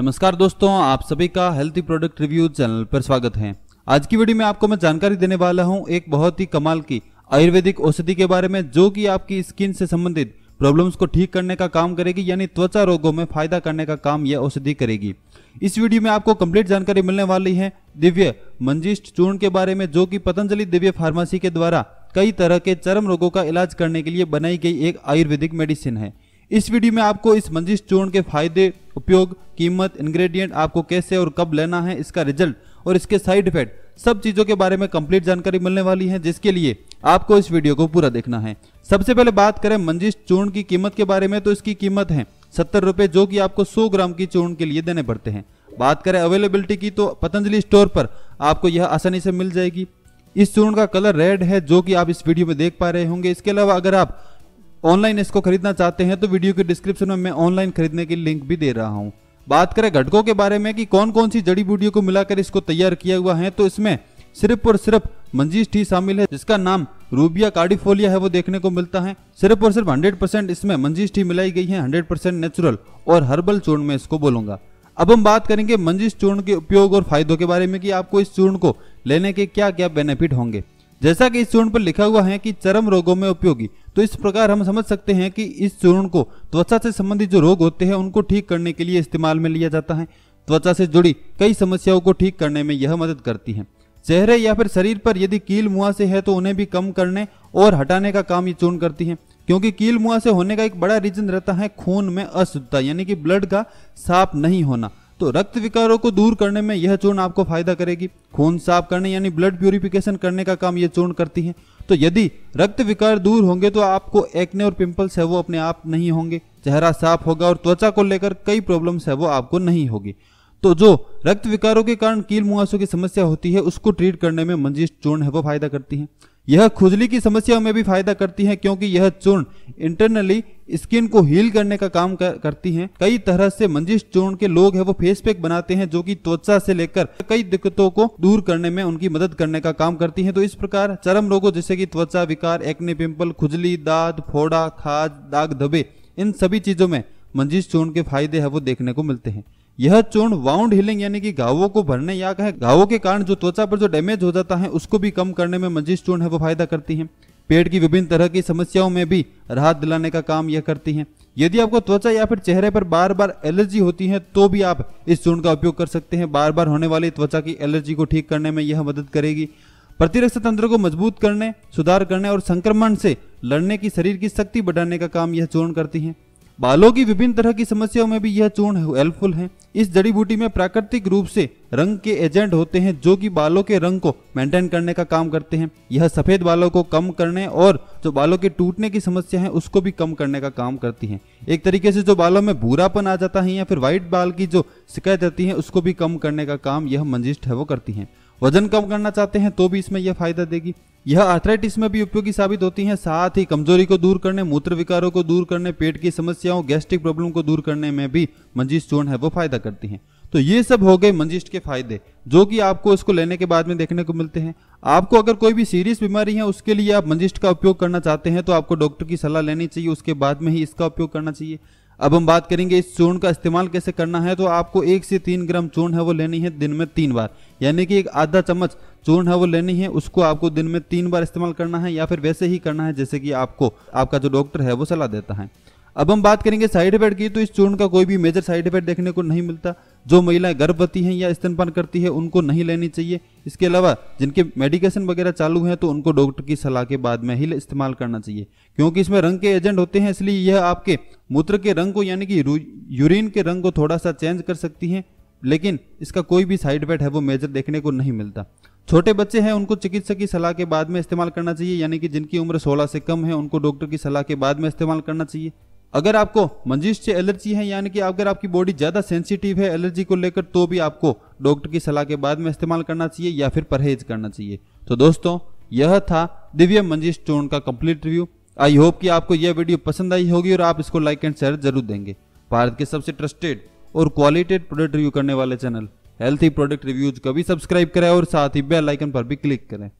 नमस्कार दोस्तों आप सभी का हेल्थी प्रोडक्ट रिव्यू चैनल पर स्वागत है आज की वीडियो में आपको मैं जानकारी देने वाला हूं एक बहुत ही कमाल की आयुर्वेदिक औषधि के बारे में जो कि आपकी स्किन से संबंधित प्रॉब्लम्स को ठीक करने का काम करेगी यानी त्वचा रोगों में फायदा करने का काम यह औषधि करेगी इस वीडियो में आपको कंप्लीट जानकारी मिलने वाली है दिव्य मंजिष्ट चूर्ण के बारे में जो कि पतंजलि दिव्य फार्मेसी के द्वारा कई तरह के चरम रोगों का इलाज करने के लिए बनाई गई एक आयुर्वेदिक मेडिसिन है इस वीडियो में आपको इस मंजिश चूर्ण के फायदे उपयोग कीमत इंग्रेडिएंट आपको कैसे और कब लेना है इसका रिजल्ट और इसके साइड इफेक्ट सब चीज़ों के बारे में कंप्लीट जानकारी मिलने वाली है जिसके लिए आपको इस वीडियो को पूरा देखना है सबसे पहले बात करें मंजिश चूर्ण की कीमत के बारे में तो इसकी कीमत है सत्तर रुपए जो कि आपको सौ ग्राम की चूर्ण के लिए देने पड़ते हैं बात करें अवेलेबिलिटी की तो पतंजलि स्टोर पर आपको यह आसानी से मिल जाएगी इस चूर्ण का कलर रेड है जो कि आप इस वीडियो में देख पा रहे होंगे इसके अलावा अगर आप ऑनलाइन इसको खरीदना चाहते हैं तो वीडियो के डिस्क्रिप्शन में मैं ऑनलाइन खरीदने की लिंक भी दे रहा हूँ बात करें घटकों के बारे में कि कौन कौन सी जड़ी बूटियों को मिलाकर इसको तैयार किया हुआ है तो इसमें सिर्फ और सिर्फ मंजीज टी शामिल है जिसका नाम रूबिया कार्डिफोलिया है वो देखने को मिलता है सिर्फ और सिर्फ 100% इसमें मंजीज टी मिलाई गई है 100% नेचुरल और हर्बल चूर्ण में इसको बोलूंगा अब हम बात करेंगे मंजीज चूर्ण के उपयोग और फायदों के बारे में कि आपको इस चूर्ण को लेने के क्या क्या बेनिफिट होंगे जैसा कि इस चूर्ण पर लिखा हुआ है कि चरम रोगों में उपयोगी तो इस प्रकार हम समझ सकते हैं कि इस चूर्ण को त्वचा से संबंधित जो रोग होते हैं उनको ठीक करने के लिए इस्तेमाल में लिया जाता है त्वचा से जुड़ी कई समस्याओं को ठीक करने में यह मदद करती है चेहरे या फिर शरीर पर यदि कील मुआ से है तो उन्हें भी कम करने और हटाने का काम ये चूर्ण करती है क्योंकि कील मुआ से होने का एक बड़ा रीजन रहता है खून में अशुद्धता यानी कि ब्लड का साफ नहीं होना तो रक्त विकारों को दूर करने में यह चूर्ण आपको फायदा करेगी खून साफ करने यानी ब्लड प्योरिफिकेशन करने का काम यह चूर्ण करती है तो यदि रक्त विकार दूर होंगे तो आपको एक्ने और पिंपल्स है वो अपने आप नहीं होंगे चेहरा साफ होगा और त्वचा को लेकर कई प्रॉब्लम्स है वो आपको नहीं होगी तो जो रक्त विकारों के कारण कील मुआसों की समस्या होती है उसको ट्रीट करने में मंजिश चूर्ण है वो फायदा करती है यह खुजली की समस्या में भी फायदा करती है क्योंकि यह चूर्ण इंटरनली स्किन को हील करने का काम कर, करती है कई तरह से मंजिश चूर्ण के लोग हैं वो फेस पैक बनाते हैं जो कि त्वचा से लेकर कई दिक्कतों को दूर करने में उनकी मदद करने का काम करती है तो इस प्रकार चरम रोगों जैसे कि त्वचा विकार एक्ने पिंपल खुजली दाद फोड़ा खाद दाग धबे इन सभी चीजों में मंजिश चूर्ण के फायदे है वो देखने को मिलते हैं यह चूर्ण वाउंड हीलिंग यानी कि घावों को भरने या कहें घावों के कारण जो त्वचा पर जो डैमेज हो जाता है उसको भी कम करने में मंजिश चूर्ण है वो फायदा करती है पेट की विभिन्न तरह की समस्याओं में भी राहत दिलाने का काम यह करती है यदि आपको त्वचा या फिर चेहरे पर बार बार एलर्जी होती है तो भी आप इस चूर्ण का उपयोग कर सकते हैं बार बार होने वाली त्वचा की एलर्जी को ठीक करने में यह मदद करेगी प्रतिरक्षा तंत्र को मजबूत करने सुधार करने और संक्रमण से लड़ने की शरीर की शक्ति बढ़ाने का काम यह चूर्ण करती है बालों की विभिन्न तरह की समस्याओं में भी यह चूर्ण हेल्पफुल है इस जड़ी बूटी में प्राकृतिक रूप से रंग के एजेंट होते हैं जो कि बालों के रंग को मेंटेन करने का काम करते हैं यह सफेद बालों को कम करने और जो बालों के टूटने की समस्या है उसको भी कम करने का काम करती है एक तरीके से जो बालों में भूरापन आ जाता है या फिर व्हाइट बाल की जो शिकायत रहती है उसको भी कम करने का काम यह मंजिष्ठ है वो करती है वजन कम करना चाहते हैं तो भी इसमें यह फायदा देगी यह आर्थराइटिस में भी उपयोगी साबित होती है साथ ही कमजोरी को दूर करने मूत्र विकारों को दूर करने पेट की समस्याओं गैस्ट्रिक प्रॉब्लम को दूर करने में भी मंजिश चूर्ण है वो फायदा करती है तो ये सब हो गए मंजिस्ट के फायदे जो कि आपको इसको लेने के बाद में देखने को मिलते हैं आपको अगर कोई भी सीरियस बीमारी है उसके लिए आप मंजिस्ट का उपयोग करना चाहते हैं तो आपको डॉक्टर की सलाह लेनी चाहिए उसके बाद में ही इसका उपयोग करना चाहिए अब हम बात करेंगे इस चूर्ण का इस्तेमाल कैसे करना है तो आपको एक से तीन ग्राम चूर्ण है वो लेनी है दिन में तीन बार यानी कि एक आधा चम्मच चूर्ण है वो लेनी है उसको आपको दिन में तीन बार इस्तेमाल करना है या फिर वैसे ही करना है जैसे कि आपको आपका जो डॉक्टर है वो सलाह देता है अब हम बात करेंगे साइड इफेक्ट की तो इस चूर्ण का कोई भी मेजर साइड इफेक्ट देखने को नहीं मिलता जो महिलाएं गर्भवती हैं या स्तनपान करती है उनको नहीं लेनी चाहिए इसके अलावा जिनके मेडिकेशन वगैरह चालू हैं तो उनको डॉक्टर की सलाह के बाद में ही इस्तेमाल करना चाहिए क्योंकि इसमें रंग के एजेंट होते हैं इसलिए यह आपके मूत्र के रंग को यानी कि यूरिन के रंग को थोड़ा सा चेंज कर सकती हैं लेकिन इसका कोई भी साइड इफेक्ट है वो मेजर देखने को नहीं मिलता छोटे बच्चे हैं उनको चिकित्सक की सलाह के बाद में इस्तेमाल करना चाहिए यानी कि जिनकी उम्र 16 से कम है उनको डॉक्टर की सलाह के बाद में इस्तेमाल करना चाहिए अगर आपको मंजिश से एलर्जी है यानी कि अगर आपकी बॉडी ज़्यादा सेंसिटिव है एलर्जी को लेकर तो भी आपको डॉक्टर की सलाह के बाद में इस्तेमाल करना चाहिए या फिर परहेज करना चाहिए तो दोस्तों यह था दिव्य मंजिश चूर्ण का कंप्लीट रिव्यू आई होप कि आपको यह वीडियो पसंद आई होगी और आप इसको लाइक एंड शेयर जरूर देंगे भारत के सबसे ट्रस्टेड और क्वालिटेड प्रोडक्ट रिव्यू करने वाले चैनल हेल्थी प्रोडक्ट रिव्यूज कभी भी सब्सक्राइब करें और साथ ही बेल आइकन पर भी क्लिक करें